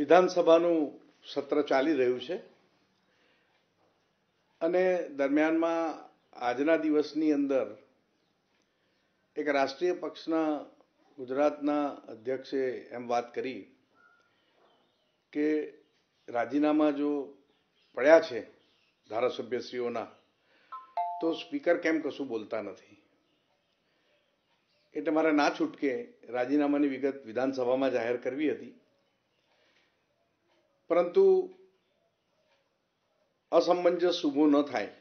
વિધાનસભાનું સત્ર ચાલી રહ્યું છે અને દરમિયાનમાં આજના દિવસની અંદર એક રાષ્ટ્રીય પક્ષના ગુજરાતના અધ્યક્ષે એમ વાત કરી કે રાજીનામા જો પડ્યા છે ધારાસભ્યશ્રીઓના તો સ્પીકર કેમ કશું બોલતા નથી એટલે મારે ના છૂટકે રાજીનામાની વિગત વિધાનસભામાં જાહેર કરવી હતી પરંતુ અસમંજસ ઊભો ન થાય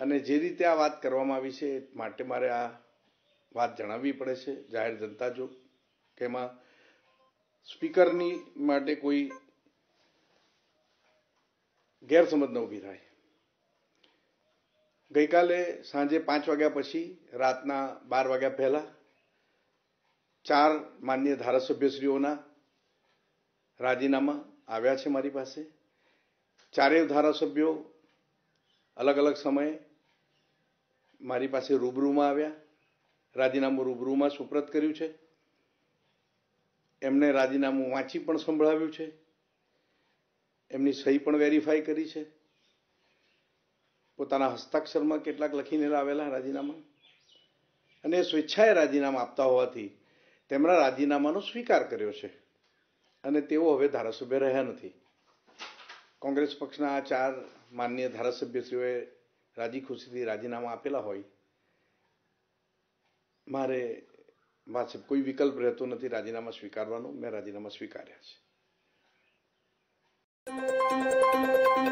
અને જે રીતે આ વાત કરવામાં આવી છે માટે મારે આ વાત જણાવવી પડે છે જાહેર જનતા જો કે એમાં સ્પીકરની માટે કોઈ ગેરસમજ ન ઊભી થાય ગઈકાલે સાંજે પાંચ વાગ્યા પછી રાતના બાર વાગ્યા પહેલાં ચાર માન્ય ધારાસભ્યશ્રીઓના રાજીનામા આવ્યા છે મારી પાસે ચારેય ધારાસભ્યો અલગ અલગ સમયે મારી પાસે રૂબરૂમાં આવ્યા રાજીનામું રૂબરૂમાં સુપ્રત કર્યું છે એમને રાજીનામું વાંચી પણ સંભળાવ્યું છે એમની સહી પણ વેરીફાઈ કરી છે પોતાના હસ્તાક્ષરમાં કેટલાક લખીને લાવેલા રાજીનામા અને સ્વેચ્છાએ રાજીનામા આપતા હોવાથી તેમના રાજીનામાનો સ્વીકાર કર્યો છે અને તેઓ હવે ધારાસભ્ય રહ્યા નથી કોંગ્રેસ પક્ષના આ ચાર માન્ય ધારાસભ્યશ્રીઓએ રાજી ખુશીથી રાજીનામા આપેલા હોય મારે પાસે કોઈ વિકલ્પ રહેતો નથી રાજીનામા સ્વીકારવાનો મેં રાજીનામા સ્વીકાર્યા છે